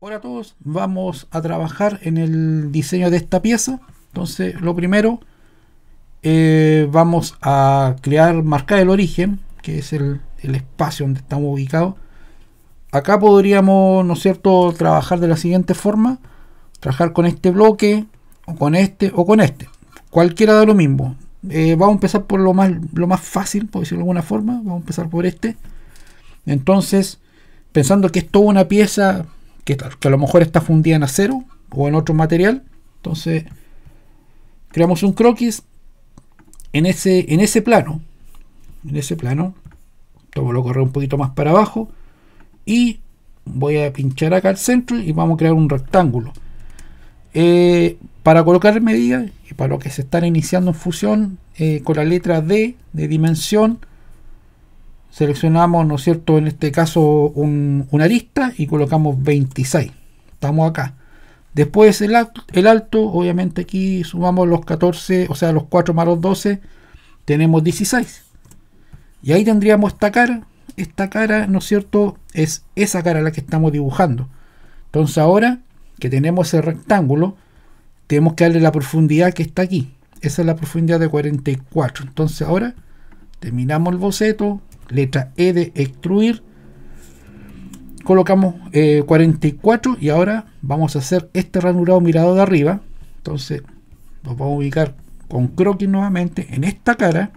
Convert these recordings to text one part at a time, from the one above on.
Hola a todos, vamos a trabajar en el diseño de esta pieza. Entonces, lo primero, eh, vamos a crear, marcar el origen, que es el, espacio donde estamos ubicados. Acá podríamos, ¿no es cierto?, trabajar de la siguiente forma. Trabajar con este bloque, o con este, o con este. Cualquiera da lo mismo. Eh, vamos a empezar por lo más, lo más fácil, por decirlo de alguna forma. Vamos a empezar por este. Entonces, pensando que es toda una pieza que, a lo mejor está fundida en acero o en otro material. Entonces, creamos un croquis en ese, en ese plano. En ese plano. tomo lo correr un poquito más para abajo. Y voy a pinchar acá al centro y vamos a crear un rectángulo. Eh, para colocar medidas y para lo que se están iniciando en fusión eh, con la letra D de dimensión Seleccionamos, ¿no es cierto?, en este caso una arista y colocamos 26. Estamos acá. Después el alto, el alto, obviamente aquí sumamos los 14, o sea, los 4 más los 12, tenemos 16. Y ahí tendríamos esta cara. Esta cara, ¿no es cierto? Es esa cara la que estamos dibujando. Entonces ahora que tenemos el rectángulo, tenemos que darle la profundidad que está aquí. Esa es la profundidad de 44. Entonces ahora terminamos el boceto, letra E de extruir. Colocamos 44 eh, y ahora vamos a hacer este ranurado mirado de arriba. Entonces nos vamos a ubicar con croquis nuevamente en esta cara.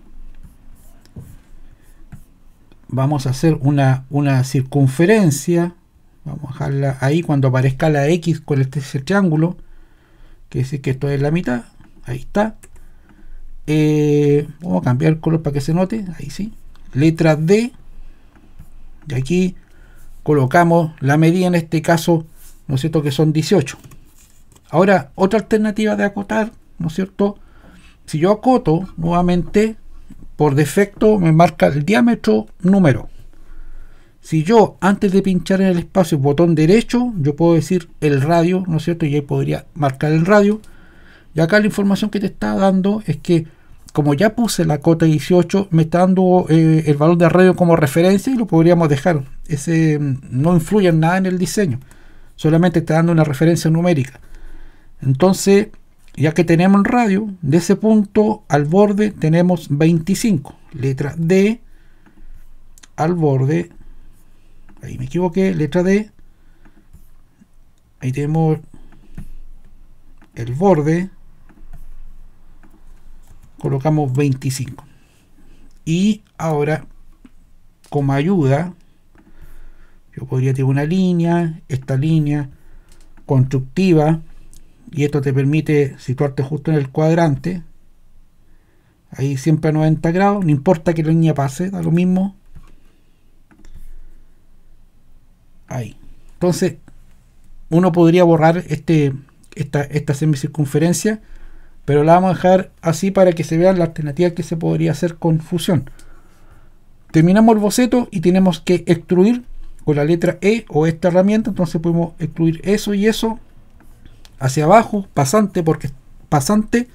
Vamos a hacer una, circunferencia. Vamos a dejarla ahí cuando aparezca la X con este triángulo. Que decir que esto es la mitad. Ahí está. Eh, vamos a cambiar el color para que se note. Ahí sí letra D. Y aquí colocamos la medida, en este caso, ¿no es cierto?, que son 18. Ahora, otra alternativa de acotar, ¿no es cierto? Si yo acoto nuevamente, por defecto me marca el diámetro número. Si yo, antes de pinchar en el espacio, botón derecho, yo puedo decir el radio, ¿no es cierto? Y ahí podría marcar el radio. Y acá la información que te está dando es que como ya puse la cota 18, me está dando eh, el valor de radio como referencia y lo podríamos dejar. Ese mm, no influye en nada en el diseño, solamente está dando una referencia numérica. Entonces, ya que tenemos el radio, de ese punto al borde tenemos 25, letra D al borde, ahí me equivoqué, letra D, ahí tenemos el borde colocamos 25 y ahora como ayuda yo podría tener una línea esta línea constructiva y esto te permite situarte justo en el cuadrante ahí siempre a 90 grados no importa que la línea pase da lo mismo ahí entonces uno podría borrar este esta, esta semicircunferencia pero la vamos a dejar así para que se vean la alternativa que se podría hacer con fusión. Terminamos el boceto y tenemos que extruir con la letra E o esta herramienta. Entonces podemos extruir eso y eso hacia abajo, pasante, porque pasante.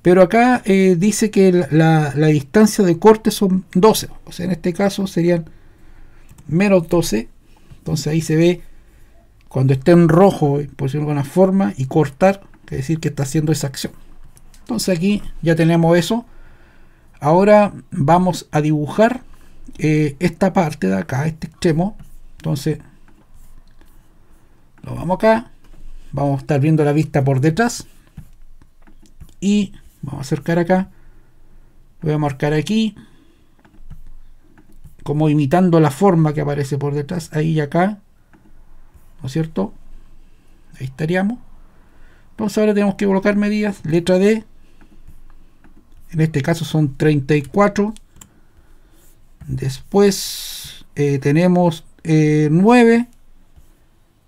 Pero acá eh, dice que la, distancia de corte son 12. O sea, en este caso serían menos 12. Entonces ahí se ve cuando esté en rojo, por decirlo de alguna forma, y cortar, es decir que está haciendo esa acción. Entonces aquí ya tenemos eso. Ahora vamos a dibujar eh, esta parte de acá, este extremo. Entonces lo vamos acá. Vamos a estar viendo la vista por detrás. Y vamos a acercar acá. Voy a marcar aquí. Como imitando la forma que aparece por detrás. Ahí y acá. ¿No es cierto? Ahí estaríamos. Entonces ahora tenemos que colocar medidas. Letra D en este caso son 34 después eh, tenemos 9 eh,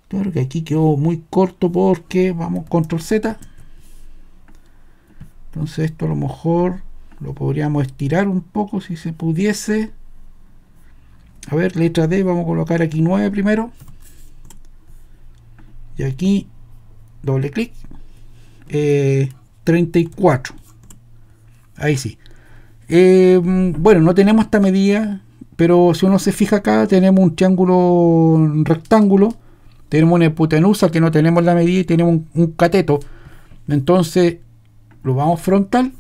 creo que aquí quedó muy corto porque vamos control z entonces esto a lo mejor lo podríamos estirar un poco si se pudiese a ver letra d vamos a colocar aquí 9 primero y aquí doble clic 34 eh, Ahí sí. Eh, bueno, no tenemos esta medida, pero si uno se fija acá, tenemos un triángulo rectángulo, tenemos una hipotenusa que no tenemos la medida y tenemos un, cateto. Entonces, lo vamos frontal,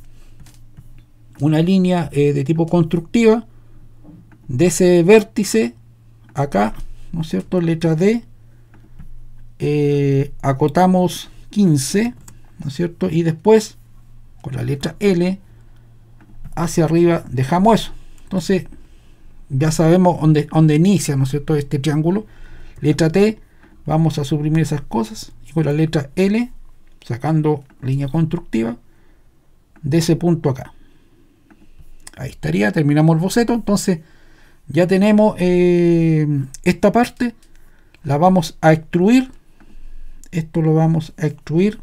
una línea eh, de tipo constructiva, de ese vértice, acá, ¿no es cierto? Letra D, eh, acotamos 15, ¿no es cierto? Y después, con la letra L, hacia arriba dejamos eso. Entonces ya sabemos donde dónde inicia, ¿no es cierto?, este triángulo. Letra T, vamos a suprimir esas cosas. Y con la letra L, sacando línea constructiva, de ese punto acá. Ahí estaría, terminamos el boceto. Entonces ya tenemos eh, esta parte, la vamos a extruir. Esto lo vamos a extruir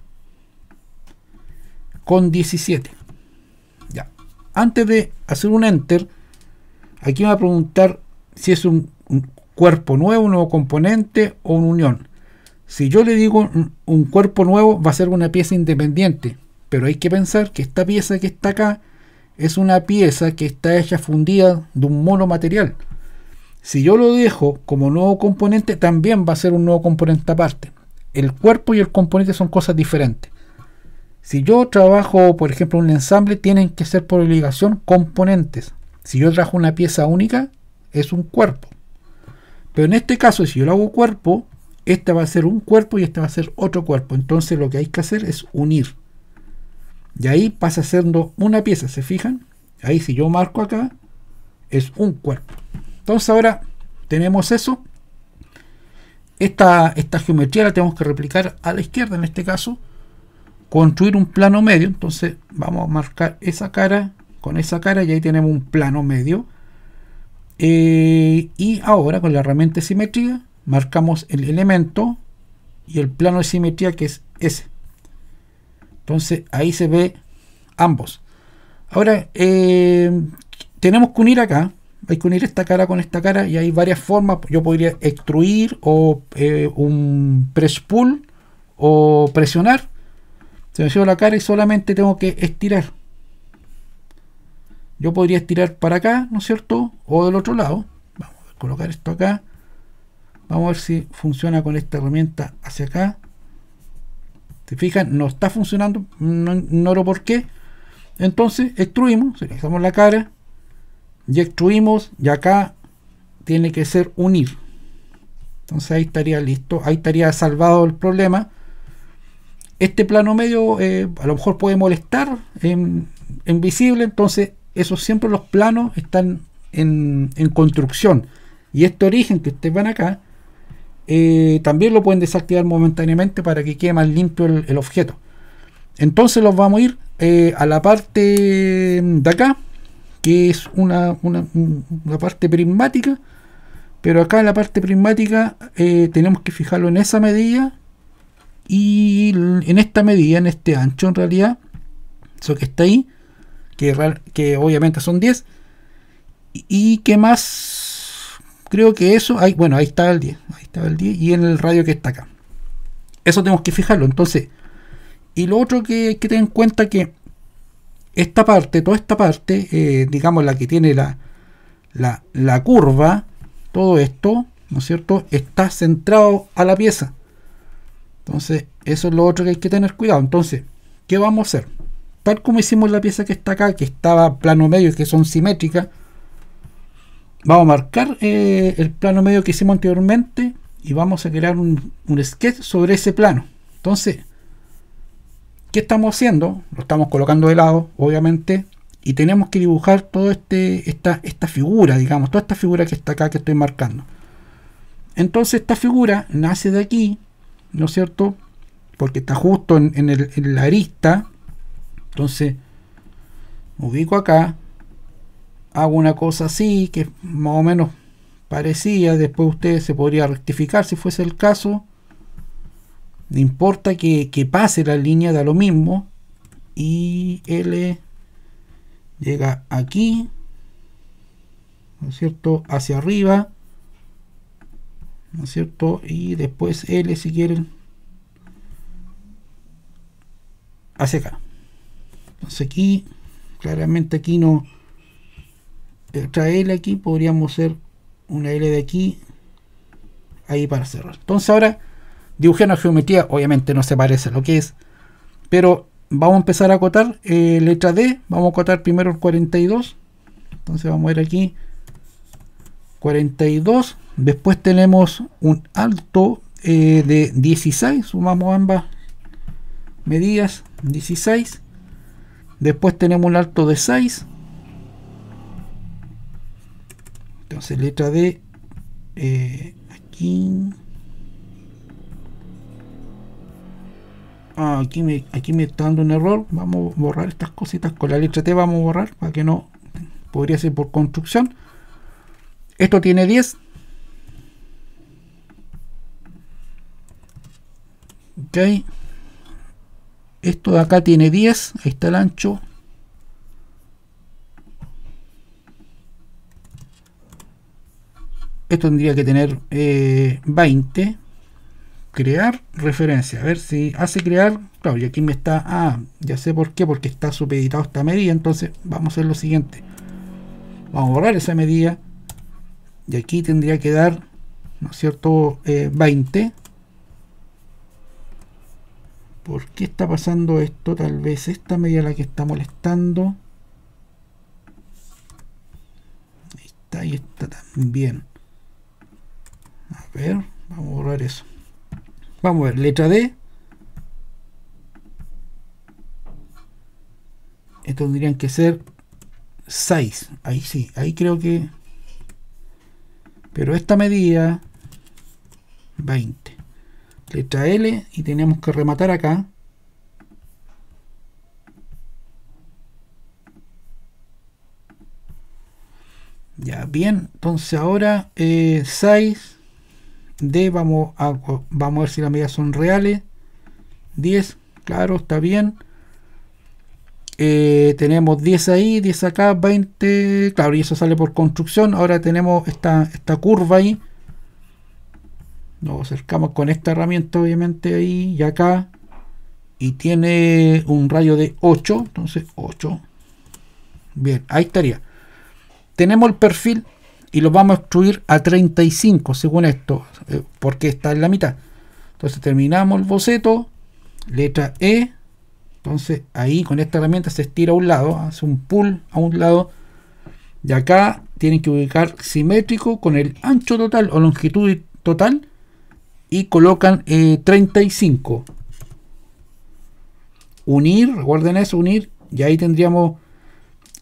con 17 antes de hacer un enter, aquí me va a preguntar si es un, cuerpo nuevo, un nuevo componente o una unión. Si yo le digo un, cuerpo nuevo, va a ser una pieza independiente, pero hay que pensar que esta pieza que está acá es una pieza que está hecha fundida de un mono material. Si yo lo dejo como nuevo componente, también va a ser un nuevo componente aparte. El cuerpo y el componente son cosas diferentes. Si yo trabajo, por ejemplo, un ensamble, tienen que ser por obligación componentes. Si yo trabajo una pieza única, es un cuerpo. Pero en este caso, si yo lo hago cuerpo, este va a ser un cuerpo y este va a ser otro cuerpo. Entonces lo que hay que hacer es unir. Y ahí pasa siendo una pieza, ¿se fijan? Ahí si yo marco acá, es un cuerpo. Entonces ahora tenemos eso. Esta, esta geometría la tenemos que replicar a la izquierda en este caso construir un plano medio. Entonces vamos a marcar esa cara con esa cara y ahí tenemos un plano medio. Eh, y ahora con la herramienta simétrica marcamos el elemento y el plano de simetría que es ese. Entonces ahí se ve ambos. Ahora eh, tenemos que unir acá. Hay que unir esta cara con esta cara y hay varias formas. Yo podría extruir o eh, un press pull o presionar se me lleva la cara y solamente tengo que estirar. Yo podría estirar para acá, ¿no es cierto? O del otro lado. Vamos a colocar esto acá. Vamos a ver si funciona con esta herramienta hacia acá. ¿Se fijan? No está funcionando. No lo por qué. Entonces extruimos, seleccionamos la cara y extruimos y acá tiene que ser unir. Entonces ahí estaría listo, ahí estaría salvado el problema este plano medio eh, a lo mejor puede molestar en, visible, entonces esos siempre los planos están en, construcción. Y este origen que ustedes van acá, eh, también lo pueden desactivar momentáneamente para que quede más limpio el, objeto. Entonces los vamos a ir eh, a la parte de acá, que es una, parte prismática. Pero acá en la parte prismática tenemos que fijarlo en esa medida y en esta medida, en este ancho en realidad, eso que está ahí, que, que obviamente son 10. Y que más, creo que eso, hay, bueno, ahí está el 10, ahí estaba el 10 y en el radio que está acá. Eso tenemos que fijarlo. Entonces, y lo otro que hay que tener en cuenta que esta parte, toda esta parte, eh, digamos la que tiene la, la curva, todo esto, ¿no es cierto?, está centrado a la pieza. Entonces, eso es lo otro que hay que tener cuidado. Entonces, ¿qué vamos a hacer? Tal como hicimos la pieza que está acá, que estaba plano medio, y que son simétricas, vamos a marcar eh, el plano medio que hicimos anteriormente y vamos a crear un, sketch sobre ese plano. Entonces, ¿qué estamos haciendo? Lo estamos colocando de lado, obviamente, y tenemos que dibujar toda este, esta figura, digamos, toda esta figura que está acá que estoy marcando. Entonces esta figura nace de aquí, ¿no es cierto? Porque está justo en, la arista. Entonces, ubico acá, hago una cosa así, que más o menos parecía, después usted se podría rectificar si fuese el caso. No importa que, que pase la línea, da lo mismo. Y L llega aquí, ¿no es cierto? Hacia arriba ¿no es cierto? Y después L si quieren hacia acá. Entonces aquí, claramente aquí no, otra eh, L aquí podríamos hacer una L de aquí, ahí para cerrar. Entonces ahora dibujé una geometría, obviamente no se parece a lo que es, pero vamos a empezar a acotar eh, letra D, vamos a acotar primero el 42, entonces vamos a ver aquí 42. Eh, después tenemos un alto de 16. Sumamos ambas medidas. 16. Después tenemos un alto de 6. Entonces letra D. Eh, aquí. Ah, aquí me, aquí me está dando un error. Vamos a borrar estas cositas con la letra T. Vamos a borrar para que no. Podría ser por construcción. Esto tiene 10. Ok. Esto de acá tiene 10. Ahí está el ancho. Esto tendría que tener 20. Eh, crear referencia. A ver si hace crear. Claro, y aquí me está. Ah, ya sé por qué. Porque está supeditado esta medida. Entonces vamos a hacer lo siguiente. Vamos a borrar esa medida y aquí tendría que dar ¿no es cierto? 20 eh, ¿por qué está pasando esto? tal vez esta media la que está molestando ahí está Ahí está también a ver, vamos a borrar eso vamos a ver, letra D esto tendrían que ser 6 ahí sí, ahí creo que pero esta medida, 20. Letra L y tenemos que rematar acá. Ya, bien. Entonces ahora 6. Eh, D, vamos a, vamos a ver si las medidas son reales. 10, claro, está bien. Eh, tenemos 10 ahí, 10 acá, 20. Claro, y eso sale por construcción. Ahora tenemos esta, esta curva ahí. Nos acercamos con esta herramienta, obviamente, ahí y acá. Y tiene un rayo de 8. Entonces, 8. Bien, ahí estaría. Tenemos el perfil y lo vamos a extruir a 35, según esto, eh, porque está en la mitad. Entonces, terminamos el boceto. Letra E entonces ahí con esta herramienta se estira a un lado, hace un pull a un lado. Y acá tienen que ubicar simétrico con el ancho total o longitud total. Y colocan 35. Eh, unir, recuerden eso, unir. Y ahí tendríamos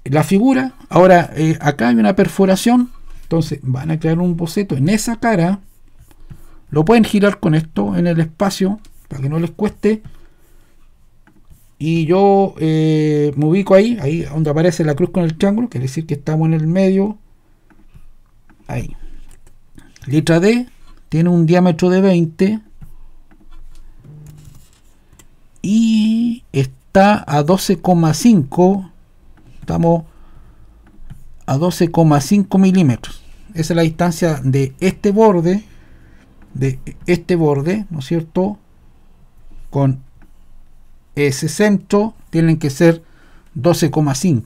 la figura. Ahora eh, acá hay una perforación. Entonces van a crear un boceto en esa cara. Lo pueden girar con esto en el espacio para que no les cueste y yo eh, me ubico ahí, ahí donde aparece la cruz con el triángulo, quiere decir que estamos en el medio, ahí. Letra D tiene un diámetro de 20 y está a 12,5, estamos a 12,5 milímetros. Esa es la distancia de este borde, de este borde, ¿no es cierto? Con eh, ese 60 tienen que ser 12,5.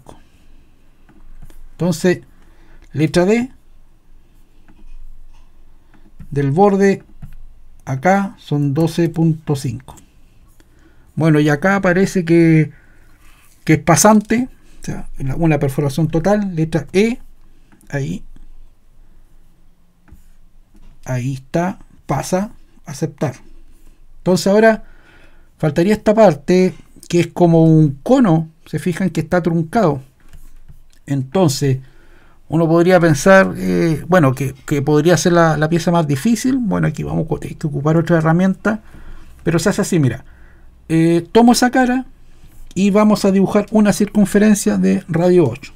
Entonces, letra D del borde acá son 12.5. Bueno, y acá parece que, que es pasante, o sea, una perforación total, letra E, ahí. Ahí está, pasa, aceptar. Entonces ahora Faltaría esta parte que es como un cono, se fijan que está truncado. Entonces, uno podría pensar, eh, bueno, que, podría ser la, pieza más difícil. Bueno, aquí vamos a hay que ocupar otra herramienta, pero se hace así, mira. Eh, tomo esa cara y vamos a dibujar una circunferencia de radio 8.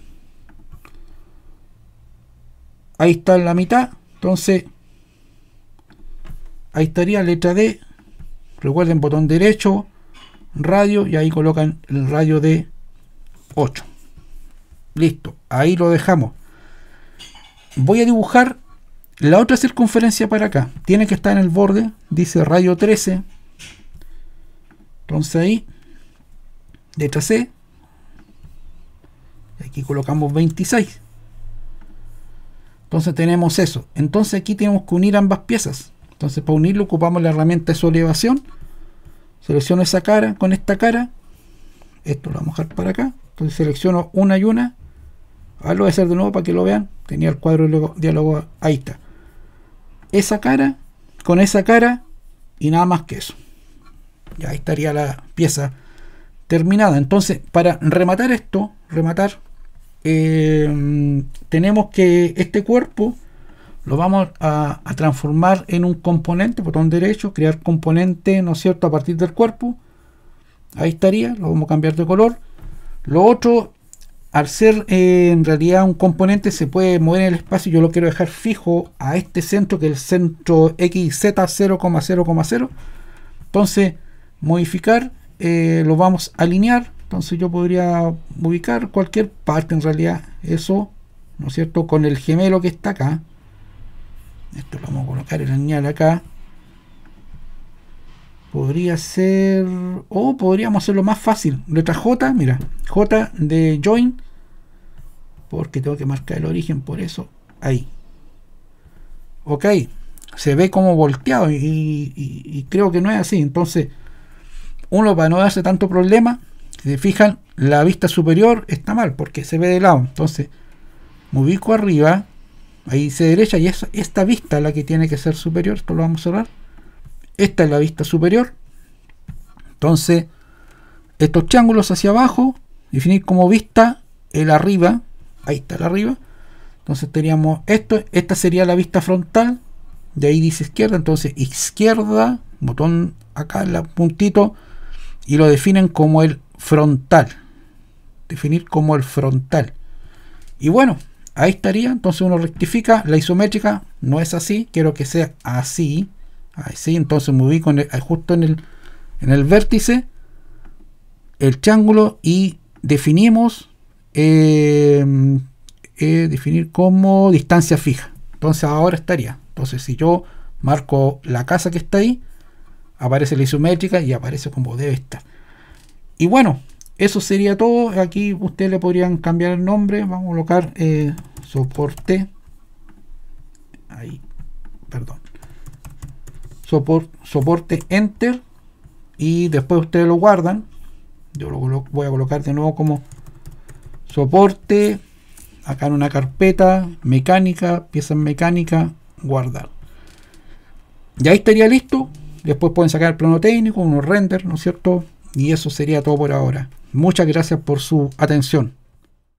Ahí está en la mitad, entonces ahí estaría letra D Recuerden botón derecho, radio y ahí colocan el radio de 8. Listo, ahí lo dejamos. Voy a dibujar la otra circunferencia para acá. Tiene que estar en el borde, dice radio 13. Entonces ahí, letra C. Aquí colocamos 26. Entonces tenemos eso. Entonces aquí tenemos que unir ambas piezas. Entonces, para unirlo ocupamos la herramienta de elevación Selecciono esa cara con esta cara. Esto lo vamos a dejar para acá. Entonces selecciono una y una. Ahora lo voy a hacer de nuevo para que lo vean. Tenía el cuadro de diálogo. Ahí está. Esa cara con esa cara y nada más que eso. Ya ahí estaría la pieza terminada. Entonces, para rematar esto, rematar, eh, tenemos que este cuerpo lo vamos a, transformar en un componente, botón derecho, crear componente, ¿no es cierto?, a partir del cuerpo. Ahí estaría, lo vamos a cambiar de color. Lo otro, al ser eh, en realidad un componente, se puede mover en el espacio. Yo lo quiero dejar fijo a este centro, que es el centro XZ0,0,0. Entonces, modificar, eh, lo vamos a alinear. Entonces yo podría ubicar cualquier parte en realidad, eso, ¿no es cierto?, con el gemelo que está acá esto lo vamos a colocar el añal acá podría ser o oh, podríamos hacerlo más fácil letra J mira J de join porque tengo que marcar el origen por eso ahí ok se ve como volteado y, y creo que no es así entonces uno para no darse tanto problema si se fijan la vista superior está mal porque se ve de lado entonces me ubico arriba ahí dice derecha y es esta vista la que tiene que ser superior, esto lo vamos a cerrar. Esta es la vista superior. Entonces, estos triángulos hacia abajo, definir como vista el arriba, ahí está el arriba. Entonces teníamos esto, esta sería la vista frontal, de ahí dice izquierda, entonces izquierda, botón acá, la puntito, y lo definen como el frontal. Definir como el frontal. Y bueno, Ahí estaría, entonces uno rectifica, la isométrica no es así, quiero que sea así, así, entonces me ubico justo en el, en el vértice, el triángulo y definimos, eh, eh, definir como distancia fija. Entonces ahora estaría, entonces si yo marco la casa que está ahí, aparece la isométrica y aparece como debe estar. Y bueno, eso sería todo. Aquí ustedes le podrían cambiar el nombre. Vamos a colocar eh, soporte. Ahí, perdón. soporte Enter. Y después ustedes lo guardan. Yo lo voy a colocar de nuevo como soporte. Acá en una carpeta, mecánica, piezas mecánica. guardar. Y ahí estaría listo. Después pueden sacar el plano técnico, unos render, ¿no es cierto? Y eso sería todo por ahora. Muchas gracias por su atención.